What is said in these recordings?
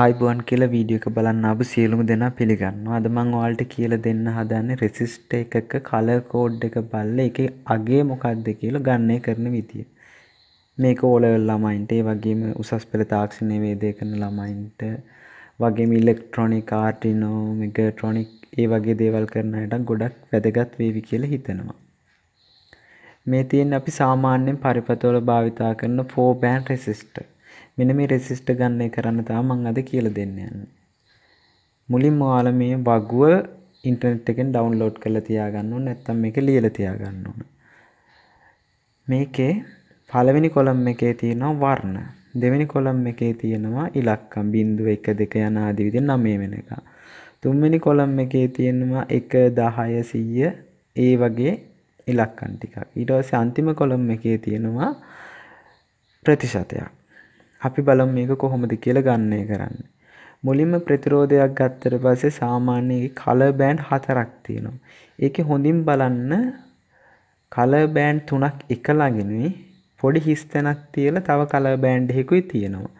ආයිබුවන් කියලා වීඩියෝ එක බලන්න ආපු සියලුම දෙනා පිළිගන්නවා. අද මම ඔයාලට කියලා දෙන්න හදන්නේ resist එකක color code එක බලලා ඒකේ අගේ මොකක්ද කියලා ගණනය කරන විදිය. මේක O level ළමයින්ට, ඒ වගේම උසස් පෙළ තාක්ෂණයේ වේදේ කරන ළමයින්ට, වගේම electronic Arduino, megatronic ඒ වගේ දේවල් කරන අයට ගොඩක් වැදගත් වේවි කියලා හිතනවා. මේ තියෙන අපි සාමාන්‍යයෙන් පරිපතවල භාවිතා කරන 4 band resistor. මෙන මේ රෙසිස්ට ගන්න කරන්න තා මං අද කියල දෙන්න යන්න මුලින් මවාල මේ බගුව ඉන්ටනෙට් එකෙන් ඩවන්ලෝඩ් කළ තියාගන්න නැත්තම් එක ලියල තියාගන්න ඕන මේකේ පළවෙනි කොළම් එකේ තියෙනවා වර්ණ දෙවෙනි කොළම් එකේ තියෙනවා ඉලක්කම් බින්දුව එක දෙක යන ආදී විදිහට නමේ වෙන එක තුන්වෙනි කොළම් එකේ තියෙනවා 1 10 100 ඒ වගේ ඉලක්කම් ටිකක් ඊට පස්සේ අන්තිම කොළම් එකේ තියෙනවා ප්‍රතිශතයක් අපි බලම් මේක කොහොමද කියල ගන්නේ කරන්න. මුලින්ම ප්‍රතිරෝධයක් ගත්තර පසේ සාමාන්‍යයේ කල බෑන්් හතරක් තියෙනවා. ඒක හොඳින් බලන්න කල බෑන්් තුනක් එකලාගෙනී පොඩි හිස්තැනක් තියල තව කල බෑන්්හෙකුයි තියෙනවා.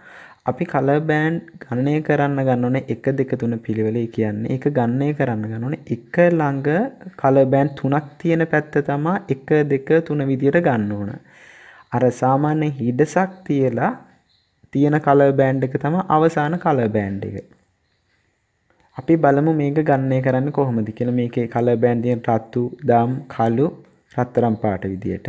අපි කල බෑන්් ගණනය කරන්න ගන්නන එක දෙක තුන පිළිවෙලේ කියන්නේ එක ගන්නය කරන්න ගන්නන එක ළඟ කල බෑන්් තුනක් තියෙන පැත්ත තමා එක දෙක තුන විදියට ගන්න ඕන. අර සාමාන්‍ය හිඩසක් තියලා තියෙන කලර් බෑන්ඩ් එක තමයි අවසාන කලර් බෑන්ඩ් එක. අපි බලමු මේක ගණනය කරන්න කොහොමද කියලා මේකේ කලර් බෑන්ඩ් තියෙන රතු, දම්, කළු, රත්තරන් පාට විදියට.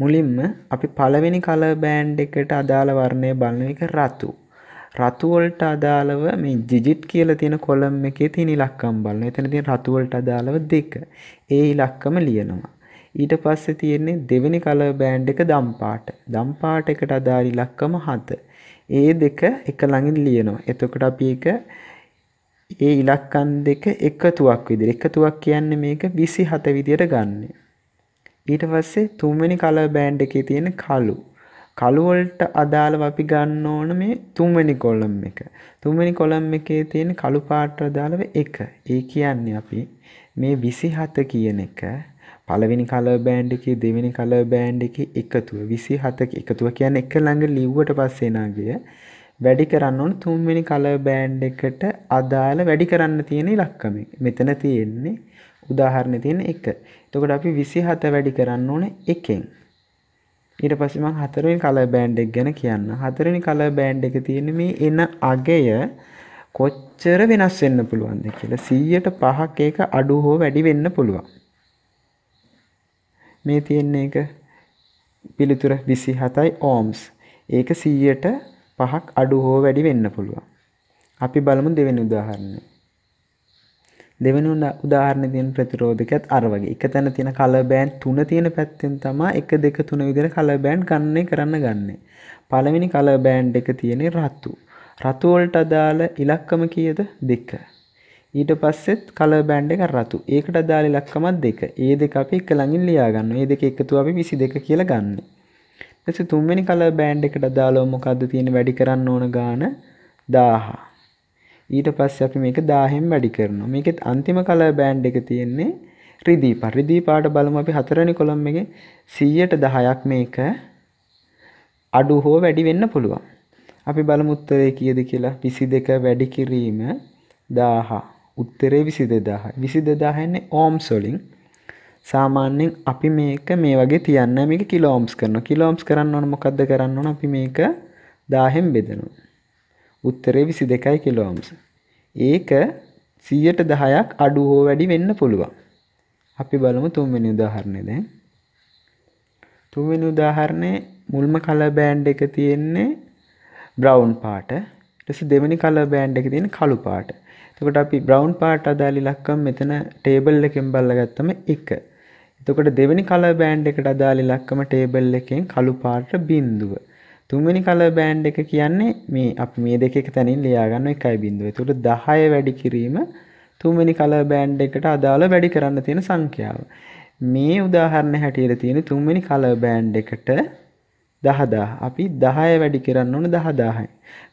මුලින්ම අපි පළවෙනි කලර් බෑන්ඩ් එකට අදාළ වර්ණය බලන එක රතු. රතු වලට අදාළව මේ ඩිජිට් කියලා තියෙන කොලම් එකේ තියෙන ඉලක්කම් බලනවා. එතන තියෙන රතු වලට අදාළව දෙක. ඒ ඉලක්කම ලියනවා. ඊට පස්සේ තියෙන්නේ දෙවෙනි කලර් බෑන්ඩ් එක දම්පාට. දම්පාට එකට අදාළ ඉලක්කම 7. ඒ දෙක එක ළඟින් ලියනවා. එතකොට අපි ඒක ඒ ඉලක්කම් දෙක එකතුවක් විදිහට එකතුවක් කියන්නේ මේක 27 විදිහට ගන්න. ඊට පස්සේ තුන්වෙනි කලර් බෑන්ඩ් එකේ තියෙන කළු. කළු වලට අදාළව අපි ගන්න ඕන මේ තුන්වෙනි කොලම් එක. තුන්වෙනි කොලම් එකේ තියෙන කළු පාට අදාළව 1. ඒ කියන්නේ අපි මේ 27 කියන එක පළවෙනි කලර් බෑන්ඩ් එකේ දෙවෙනි කලර් බෑන්ඩ් එකේ එකතුව 27ක එකතුව කියන්නේ එක ළඟ ලිව්වට පස්සේ නාගය වැඩි කරන්න ඕන තුන්වෙනි කලර් බෑන්ඩ් එකට අදාළ වැඩි කරන්න තියෙන ඉලක්කම. මෙතන තියෙන්නේ උදාහරණේ තියෙන 1. එතකොට අපි 27 වැඩි කරන්න ඕන 1 ඊට පස්සේ මම හතරවෙනි කලර් බෑන්ඩ් එක ගැන කියන්න. හතරවෙනි කලර් බෑන්ඩ් එක තියෙන මේ එන අගය කොච්චර වෙනස් වෙන්න පුළුවන්ද කියලා 100ට 5ක ඒක අඩු හෝ වැඩි වෙන්න පුළුවන්. මේ තියෙන්නේ එක පිළිතුර විසි හතයි ඕම්ස් ඒක සීයට පහක් අඩු හෝ වැඩි වෙන්න පුළුවන් අපි බලමු දෙවෙනි උදාහරණය දෙවෙනි උදාහරණ තියෙන ප්‍රතිරෝධකයත් අර වගේ එක තැන තියෙන කලර් බෑන්ඩ් තුන තියෙන පැත්තෙන් තමයි 1 2 3 විදිහට කලර් බෑන්ඩ් ගන්නේ කරන්න ගන්නේ පළවෙනි කලර් බෑන්ඩ් එක තියෙන්නේ රතු රතු වලට අදාළ ඉලක්කම කීයද 2 ඊට පස්සෙත් කලර් බෑන්ඩ් එක රතු. ඒකට අදාළ ඉලක්කමත් දෙක. ඒ දෙක අපි එක ළඟින් ලියා ගන්නවා. මේ දෙක එකතුව අපි 22 කියලා ගන්න. ඊට තුන්වෙනි කලර් බෑන්ඩ් එකට අදාළව මොකද්ද තියෙන වැඩි කරන්න ඕන ගාන 1000. ඊට පස්සේ අපි මේක 1000ෙන් වැඩි කරනවා. මේකෙත් අන්තිම කලර් බෑන්ඩ් එක තියෙන්නේ රිදී පාට. රිදී පාට බලමු අපි හතරවෙනි කොලම් එකේ 100%ක් මේක අඩු හෝ වැඩි වෙන්න පුළුවන්. අපි බලමු උත්තරේ කීයද කියලා 22 වැඩි කිරීම 1000 උත්තරේ විසි දෙදාහයි විසි දෙදාහන්නේ ඕම්ස්වලින් සාමාන්‍යෙන් අපි මේක මේ වගේ තියන්න මේක කිලෝම්ස් කරන කිලෝම්ස් කරන්න ඕන මොකක්ද කරන්න ඕන අපි මේක දාහෙම් බෙදනු උත්තරේ විසි දෙකයි කිලෝම්ස් ඒක සීයට දහයක් අඩු හෝ වැඩි වෙන්න පුළුවන් අපි බලමු තුන්වෙනි උදාහරණය දැන් තුන්වෙනි උදාහරණය මුල්ම කලර් බෑන්ඩ් එක තියෙන්නේ බ්‍රවුන් පාට ඊට පස්සේ දෙවෙනි කලර් බෑන්ඩ් එක තියෙන්නේ කළු පාට එතකොට අපි බ්‍රවන්් පාට අදාලි ලක්කම් මෙතන ටේබල් එකෙන් බල්ලගත්තම එක එතකොට දෙවැනි කල බෑන්් එකට අදාලි ලක්කම ටේබල් එකෙන් කළු පාට බින්දුව තුන්වැනි කල බෑන්් එක කියන්නේ මේ අප මේ දෙක තැනින් ලියාගන්න එකයි බින්දුව තුට දහය වැඩි කිරීම තුන්වැනි කල බෑන්් එකට අදාළ වැඩි කරන්න තියෙන සංඛ්‍යාව මේ උදාහරණ හැටියට තියෙන තුන්වැනි කල බෑන්් එකට දහදා අපි දහය වැඩි කරන්න ඕන දහදාහයි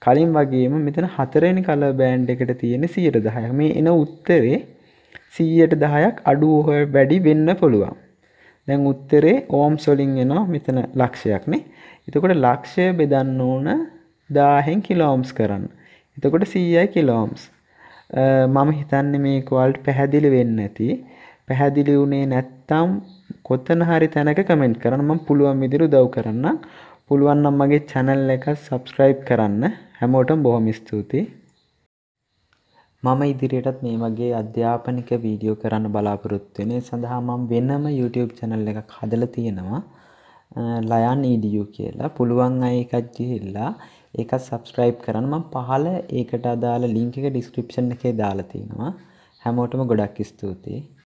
කලින් වගේම මෙතන හතරෙනි කල බෑන්් එකට තියෙන සියට දහය මේ එන උත්තරේ සීයට දහයක් අඩුවහ වැඩි වෙන්න පුළුවන් දැන් උත්තරේ ඕම් සොලින් එනවා මෙතන ලක්ෂයක්නේ එතකොට ලක්ෂය බෙදන්න ඕන දාහෙන් කිලෝම්ස් කරන්න එතකොට සීයයි කිලෝම්ස් මම හිතන්නේ මේ කවල්ට පැහැදිලි වෙන්න ඇති පැහැදිලි වුණේ නැත්තම් කොත්තන හරි තැනක කමෙන්ට් කරන්න මම පුළුවන් විදිහට උදව් කරන්න පුළුවන් නම් මගේ channel එක subscribe කරන්න හැමෝටම බොහොම ස්තුතියි මම ඉදිරියටත් මේ වගේ අධ්‍යාපනික වීඩියෝ කරන්න බලාපොරොත්තු වෙන සඳහා මම වෙනම YouTube channel එකක් හදලා තියෙනවා ලයන් EDU කියලා. පුළුවන් අය එකක් ගිහිල්ලා ඒක subscribe කරන්න මම පහල ඒකට අදාළ link එක description එකේ දාලා තිනවා. හැමෝටම ගොඩක් ස්තුතියි.